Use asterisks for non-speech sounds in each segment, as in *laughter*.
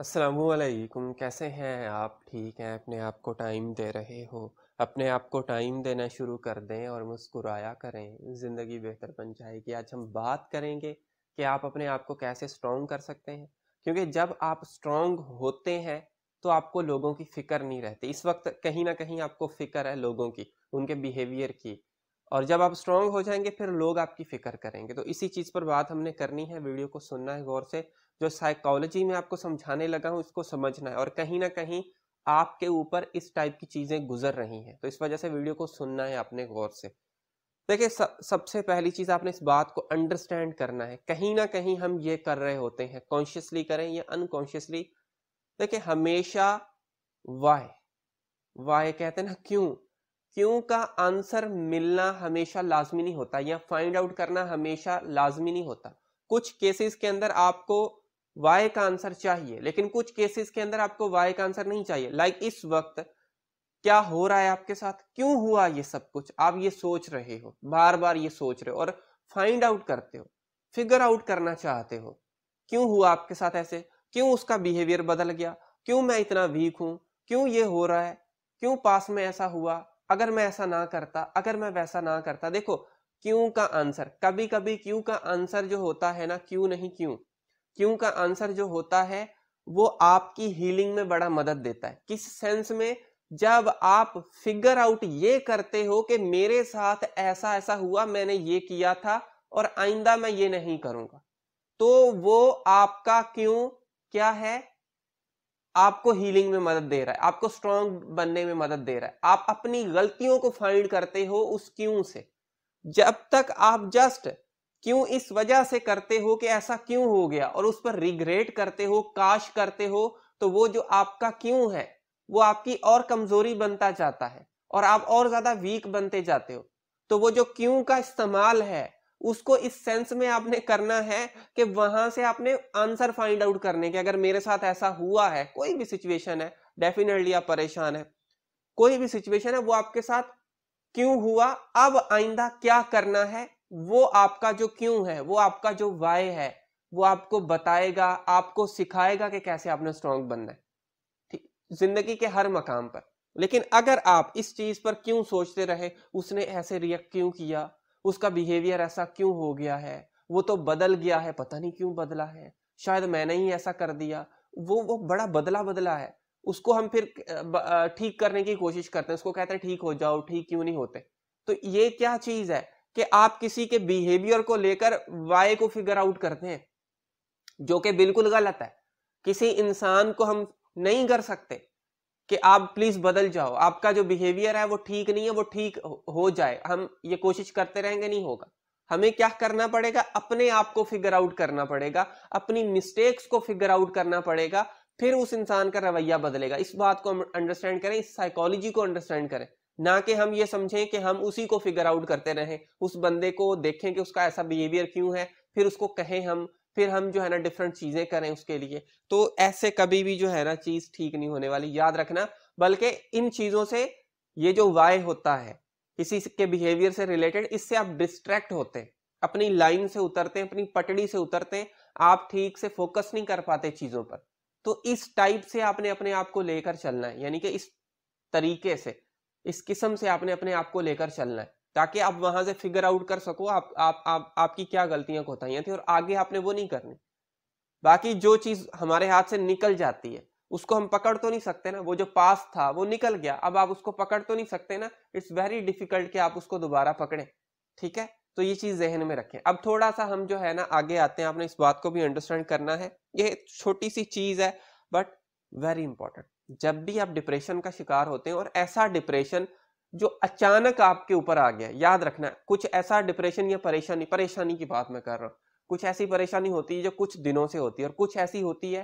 असलकुम कैसे हैं आप ठीक हैं अपने आप को टाइम दे रहे हो अपने आप को टाइम देना शुरू कर दें और मुस्कुराया करें ज़िंदगी बेहतर बन जाएगी आज हम बात करेंगे कि आप अपने आप को कैसे स्ट्रॉन्ग कर सकते हैं क्योंकि जब आप स्ट्रॉन्ग होते हैं तो आपको लोगों की फ़िक्र नहीं रहती इस वक्त कहीं ना कहीं आपको फ़िक्र है लोगों की उनके बिहेवियर की और जब आप स्ट्रांग हो जाएंगे फिर लोग आपकी फ़िक्र करेंगे तो इसी चीज़ पर बात हमने करनी है वीडियो को सुनना है गौर से जो साइकोलॉजी में आपको समझाने लगा हूँ उसको समझना है और कहीं ना कहीं आपके ऊपर इस टाइप की चीज़ें गुजर रही हैं तो इस वजह से वीडियो को सुनना है आपने गौर से देखिए सबसे पहली चीज़ आपने इस बात को अंडरस्टैंड करना है कहीं ना कहीं हम ये कर रहे होते हैं कॉन्शियसली करें या अनकॉन्शियसली देखिए हमेशा वाय वाय कहते हैं ना क्यों क्यों का आंसर मिलना हमेशा लाजमी नहीं होता या फाइंड आउट करना हमेशा लाजमी नहीं होता कुछ केसेस के अंदर आपको वाई का आंसर चाहिए लेकिन कुछ केसेस के अंदर आपको वाई का आंसर नहीं चाहिए लाइक like इस वक्त क्या हो रहा है आपके साथ क्यों हुआ ये सब कुछ आप ये सोच रहे हो बार बार ये सोच रहे हो और फाइंड आउट करते हो फिगर आउट करना चाहते हो क्यों हुआ आपके साथ ऐसे क्यों उसका बिहेवियर बदल गया क्यों मैं इतना वीक हूं क्यों ये हो रहा है क्यों पास में ऐसा हुआ अगर मैं ऐसा ना करता अगर मैं वैसा ना करता देखो क्यों का आंसर कभी कभी क्यों का आंसर जो होता है ना क्यों नहीं क्यों क्यों का आंसर जो होता है वो आपकी हीलिंग में बड़ा मदद देता है किस सेंस में जब आप फिगर आउट ये करते हो कि मेरे साथ ऐसा ऐसा हुआ मैंने ये किया था और आइंदा मैं ये नहीं करूंगा तो वो आपका क्यों क्या है आपको हीलिंग में मदद दे रहा है आपको स्ट्रांग बनने में मदद दे रहा है आप अपनी गलतियों को फाइंड करते हो उस क्यों से जब तक आप जस्ट क्यों इस वजह से करते हो कि ऐसा क्यों हो गया और उस पर रिग्रेट करते हो काश करते हो तो वो जो आपका क्यों है वो आपकी और कमजोरी बनता जाता है और आप और ज्यादा वीक बनते जाते हो तो वो जो क्यों का इस्तेमाल है उसको इस सेंस में आपने करना है कि वहां से आपने आंसर फाइंड आउट करने के अगर मेरे साथ ऐसा हुआ है कोई भी सिचुएशन है डेफिनेटली आप परेशान है कोई भी सिचुएशन है वो आपके साथ क्यों हुआ अब आइंदा क्या करना है वो आपका जो क्यों है वो आपका जो वाय है वो आपको बताएगा आपको सिखाएगा कि कैसे आपने स्ट्रांग बनना है ठीक जिंदगी के हर मकाम पर लेकिन अगर आप इस चीज पर क्यों सोचते रहे उसने ऐसे रिएक्ट क्यों किया उसका बिहेवियर ऐसा क्यों हो गया है वो तो बदल गया है पता नहीं क्यों बदला है शायद मैंने ही ऐसा कर दिया वो वो बड़ा बदला बदला है उसको हम फिर ठीक करने की कोशिश करते हैं उसको कहते हैं ठीक हो जाओ ठीक क्यों नहीं होते तो ये क्या चीज है कि आप किसी के बिहेवियर को लेकर वाई को फिगर आउट करते हैं जो कि बिल्कुल गलत है किसी इंसान को हम नहीं कर सकते कि आप प्लीज बदल जाओ आपका जो बिहेवियर है वो ठीक नहीं है वो ठीक हो जाए हम ये कोशिश करते रहेंगे नहीं होगा हमें क्या करना पड़ेगा अपने आप को फिगर आउट करना पड़ेगा अपनी मिस्टेक्स को फिगर आउट करना पड़ेगा फिर उस इंसान का रवैया बदलेगा इस बात को हम अंडरस्टैंड करें इस साइकोलॉजी को अंडरस्टैंड करें ना कि हम ये समझें कि हम उसी को फिगर आउट करते रहें उस बंदे को देखें कि उसका ऐसा बिहेवियर क्यों है फिर उसको कहें हम फिर हम जो है ना डिफरेंट चीजें करें उसके लिए तो ऐसे कभी भी जो है ना चीज ठीक नहीं होने वाली याद रखना बल्कि इन चीजों से ये जो वाय होता है किसी के बिहेवियर से रिलेटेड इससे आप डिस्ट्रैक्ट होते अपनी लाइन से उतरते हैं अपनी पटड़ी से उतरते हैं आप ठीक से फोकस नहीं कर पाते चीजों पर तो इस टाइप से आपने अपने आप को लेकर चलना है यानी कि इस तरीके से इस किस्म से आपने अपने आप को लेकर चलना है ताकि आप वहां से फिगर आउट कर सको आप आप आप आपकी क्या गलतियां कोताहियां थी और आगे आपने वो नहीं करनी बाकी जो चीज हमारे हाथ से निकल जाती है उसको हम पकड़ तो नहीं सकते ना वो जो पास था वो निकल गया अब आप उसको पकड़ तो नहीं सकते ना इट्स वेरी डिफिकल्ट कि आप उसको दोबारा पकड़े ठीक है तो ये चीज जहन में रखें अब थोड़ा सा हम जो है ना आगे आते हैं आपने इस बात को भी अंडरस्टैंड करना है ये छोटी सी चीज है बट वेरी इंपॉर्टेंट जब भी आप डिप्रेशन का शिकार होते हैं और ऐसा डिप्रेशन जो अचानक आपके ऊपर आ गया याद रखना कुछ ऐसा डिप्रेशन या परेशानी परेशानी की बात मैं कर रहा हूँ कुछ ऐसी परेशानी होती है जो कुछ दिनों से होती है और कुछ ऐसी होती है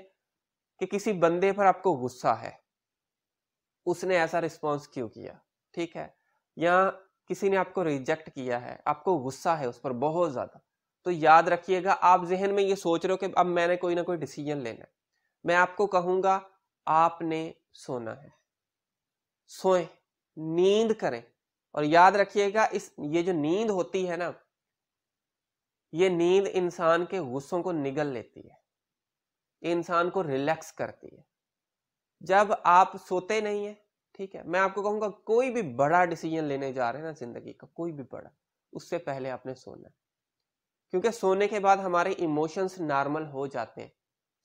कि किसी बंदे पर आपको गुस्सा है उसने ऐसा रिस्पॉन्स क्यों किया ठीक है या किसी ने आपको रिजेक्ट किया है आपको गुस्सा है उस पर बहुत ज़्यादा तो याद रखिएगा आप जहन में ये सोच रहे हो कि अब मैंने कोई ना कोई डिसीजन लेना है मैं आपको कहूंगा आपने सोना है सोए नींद करें और याद रखिएगा इस ये जो नींद होती है ना ये नींद इंसान के गुस्सों को निगल लेती है इंसान को रिलैक्स करती है जब आप सोते नहीं है ठीक है मैं आपको कहूंगा कोई भी बड़ा डिसीजन लेने जा रहे हैं ना जिंदगी का कोई भी बड़ा उससे पहले आपने सोना क्योंकि सोने के बाद हमारे इमोशंस नॉर्मल हो जाते हैं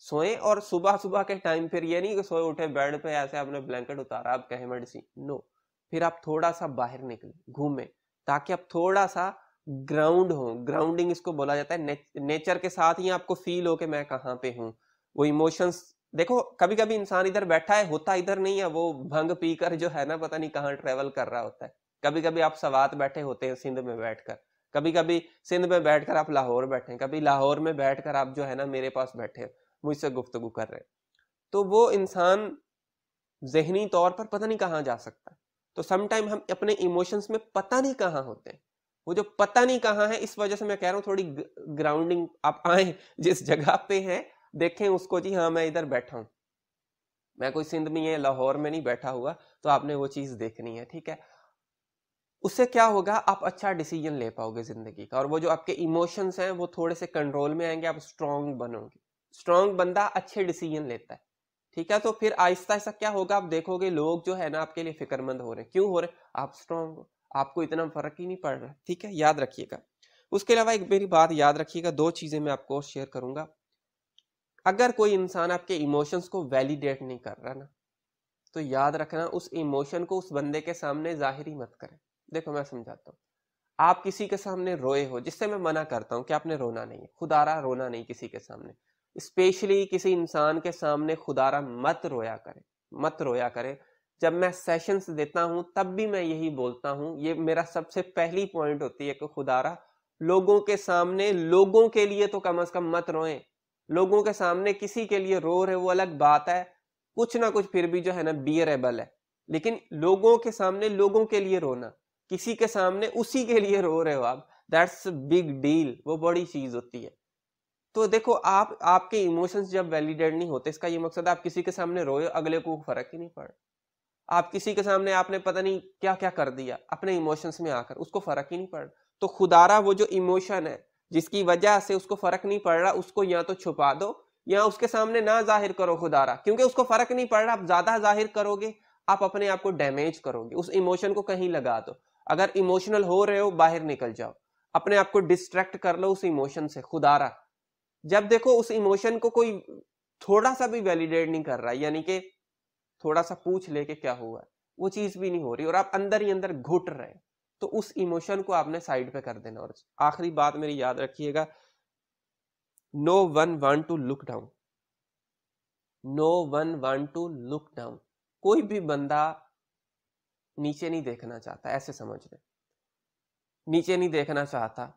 सोए और सुबह सुबह के टाइम फिर ये नहीं कि सोए उठे बेड पे ऐसे आपने ब्लैंकेट उतारा आप कहे मेडिसिन नो फिर आप थोड़ा सा बाहर निकले घूमे ताकि आप थोड़ा सा ग्राउंड हो ग्राउंडिंग इसको बोला जाता है ने, नेचर के साथ ही आपको फील हो कि मैं कहाँ पे हूँ वो इमोशंस देखो कभी कभी इंसान इधर बैठा है होता इधर नहीं है वो भंग पीकर जो है ना पता नहीं कहाँ ट्रेवल कर रहा होता है कभी कभी आप सवात बैठे होते हैं सिंध में बैठकर कभी कभी सिंध में बैठकर आप लाहौर बैठे कभी लाहौर में बैठकर आप जो है ना मेरे पास बैठे हो मुझसे गुफ्तगु कर रहे हैं तो वो इंसान जहनी तौर पर पता नहीं कहाँ जा सकता तो समटाइम हम अपने इमोशंस में पता नहीं कहाँ होते हैं वो जो पता नहीं कहाँ है इस वजह से मैं कह रहा हूँ थोड़ी ग्राउंडिंग आप आए *laughs* जिस जगह पे है देखें उसको जी हाँ मैं इधर बैठा हूँ मैं कोई सिंध में है लाहौर में नहीं बैठा हुआ तो आपने वो चीज़ देखनी है ठीक है उससे क्या होगा आप अच्छा डिसीजन ले पाओगे ज़िंदगी का और वो जो आपके इमोशंस हैं वो थोड़े से कंट्रोल में आएंगे आप स्ट्रांग बनोगे स्ट्रांग बंदा अच्छे डिसीजन लेता है ठीक है तो फिर आहिस्ता आहिस्ता क्या होगा आप देखोगे लोग जो है ना आपके लिए फिक्रमंद हो रहे हैं क्यों हो रहे आप स्ट्रांग हो आपको इतना फर्क ही नहीं पड़ रहा ठीक है याद रखिएगा उसके अलावा एक मेरी बात याद रखिएगा दो चीजें मैं आपको शेयर करूंगा अगर कोई इंसान आपके इमोशंस को वैलिडेट नहीं कर रहा ना तो याद रखना उस इमोशन को उस बंदे के सामने जाहिर ही मत करें देखो मैं समझाता हूँ आप किसी के सामने रोए हो जिससे मैं मना करता हूँ कि आपने रोना नहीं है खुदारा रोना नहीं किसी के सामने स्पेशली किसी इंसान के सामने खुदारा मत रोया करे मत रोया करे जब मैं सेशंस देता हूं तब भी मैं यही बोलता हूँ ये मेरा सबसे पहली पॉइंट होती है कि खुदारा लोगों के सामने लोगों के लिए तो कम अज कम मत रोए लोगों के सामने किसी के लिए रो रहे वो अलग बात है कुछ ना कुछ फिर भी जो है ना बियरेबल है लेकिन लोगों के सामने लोगों के लिए रोना किसी के सामने उसी के लिए रो रहे हो आप दैट्स बिग डील वो बड़ी चीज होती है तो देखो आप आपके इमोशंस जब वैलिडेट नहीं होते इसका ये मकसद आप किसी के सामने रोए अगले को फर्क ही नहीं पड़ आप किसी के सामने आपने पता नहीं क्या क्या कर दिया अपने इमोशंस में आकर उसको फर्क ही नहीं पड़ रहा तो खुदारा वो जो इमोशन है जिसकी वजह से उसको फर्क नहीं पड़ रहा उसको या तो छुपा दो या उसके सामने ना जाहिर करो खुदारा क्योंकि उसको फर्क नहीं पड़ रहा आप ज्यादा जाहिर करोगे आप अपने आप को डैमेज करोगे उस इमोशन को कहीं लगा दो अगर इमोशनल हो रहे हो बाहर निकल जाओ अपने आप को डिस्ट्रैक्ट कर लो उस इमोशन से खुदारा जब देखो उस इमोशन को कोई थोड़ा सा भी वैलिडेट नहीं कर रहा यानी कि थोड़ा सा पूछ ले के क्या हुआ वो चीज भी नहीं हो रही और आप अंदर ही अंदर घुट रहे हैं तो उस इमोशन को आपने साइड पे कर देना और आखिरी बात मेरी याद रखिएगा no one want to look down no one want to look down कोई भी बंदा नीचे नहीं देखना चाहता ऐसे समझ रहे नीचे नहीं देखना चाहता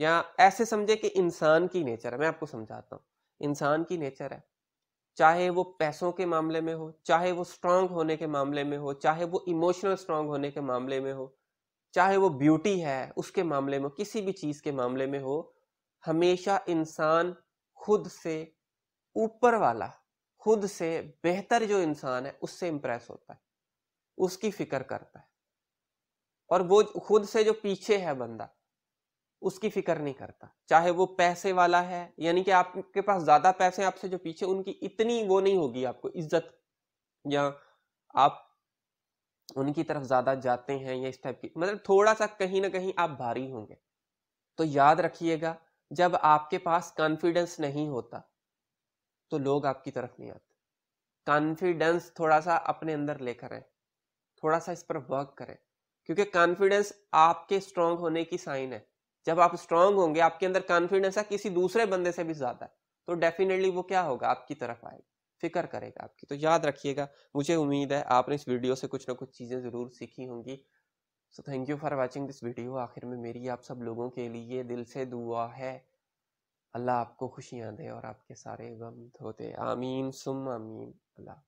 या ऐसे समझे कि इंसान की नेचर है मैं आपको समझाता हूँ इंसान की नेचर है चाहे वो पैसों के मामले में हो चाहे वो स्ट्रांग होने के मामले में हो चाहे वो इमोशनल स्ट्रांग होने के मामले में हो चाहे वो ब्यूटी है उसके मामले में किसी भी चीज़ के मामले में हो हमेशा इंसान खुद से ऊपर वाला खुद से बेहतर जो इंसान है उससे इम्प्रेस होता है उसकी फिक्र करता है और वो खुद से जो पीछे है बंदा उसकी फिक्र नहीं करता चाहे वो पैसे वाला है यानी कि आपके पास ज्यादा पैसे आपसे जो पीछे उनकी इतनी वो नहीं होगी आपको इज्जत या आप उनकी तरफ ज्यादा जाते हैं या इस टाइप की मतलब थोड़ा सा कहीं ना कहीं आप भारी होंगे तो याद रखिएगा जब आपके पास कॉन्फिडेंस नहीं होता तो लोग आपकी तरफ नहीं आते कॉन्फिडेंस थोड़ा सा अपने अंदर लेकर आए थोड़ा सा इस पर वर्क करें क्योंकि कॉन्फिडेंस आपके स्ट्रांग होने की साइन है जब आप स्ट्रांग होंगे आपके अंदर कॉन्फिडेंस है किसी दूसरे बंदे से भी ज्यादा तो डेफिनेटली वो क्या होगा आपकी तरफ आएगा फिक्र करेगा आपकी तो याद रखिएगा मुझे उम्मीद है आपने इस वीडियो से कुछ ना कुछ चीज़ें ज़रूर सीखी होंगी so thank you for watching this video आखिर में मेरी आप सब लोगों के लिए दिल से दुआ है अल्लाह आपको खुशियाँ दे और आपके सारे गम धोते आमीन सुम आमीन अल्लाह